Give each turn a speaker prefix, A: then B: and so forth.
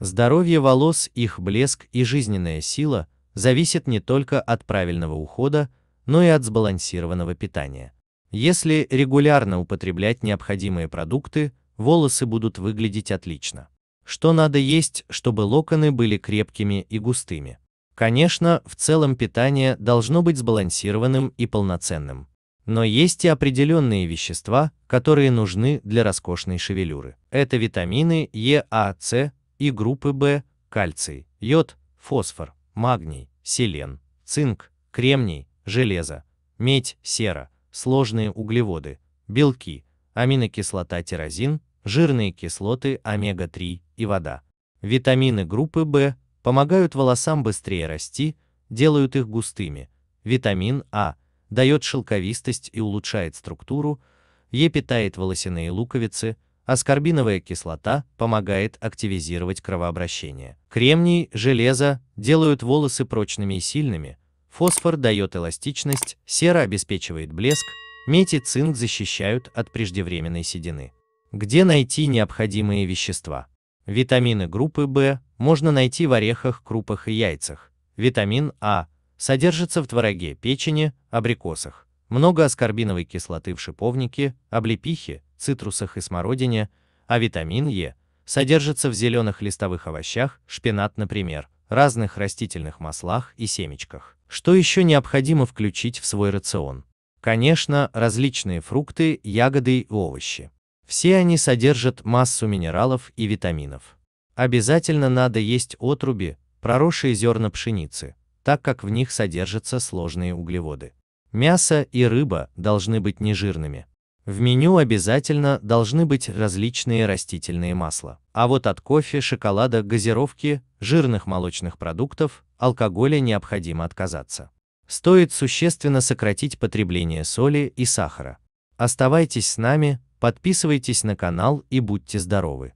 A: Здоровье волос, их блеск и жизненная сила зависят не только от правильного ухода, но и от сбалансированного питания. Если регулярно употреблять необходимые продукты, волосы будут выглядеть отлично. Что надо есть, чтобы локоны были крепкими и густыми? Конечно, в целом питание должно быть сбалансированным и полноценным. Но есть и определенные вещества, которые нужны для роскошной шевелюры. Это витамины Е, А, С, и группы В – кальций, йод, фосфор, магний, селен, цинк, кремний, железо, медь, сера, сложные углеводы, белки, аминокислота тирозин, жирные кислоты омега-3 и вода. Витамины группы В помогают волосам быстрее расти, делают их густыми. Витамин А дает шелковистость и улучшает структуру, Е питает волосяные луковицы, аскорбиновая кислота помогает активизировать кровообращение. Кремний, железо делают волосы прочными и сильными, фосфор дает эластичность, сера обеспечивает блеск, медь и цинк защищают от преждевременной седины. Где найти необходимые вещества? Витамины группы В можно найти в орехах, крупах и яйцах. Витамин А содержится в твороге, печени, абрикосах. Много аскорбиновой кислоты в шиповнике, облепихе, цитрусах и смородине, а витамин Е содержится в зеленых листовых овощах, шпинат, например, разных растительных маслах и семечках. Что еще необходимо включить в свой рацион? Конечно, различные фрукты, ягоды и овощи. Все они содержат массу минералов и витаминов. Обязательно надо есть отруби, проросшие зерна пшеницы, так как в них содержатся сложные углеводы. Мясо и рыба должны быть нежирными, в меню обязательно должны быть различные растительные масла. А вот от кофе, шоколада, газировки, жирных молочных продуктов, алкоголя необходимо отказаться. Стоит существенно сократить потребление соли и сахара. Оставайтесь с нами, подписывайтесь на канал и будьте здоровы!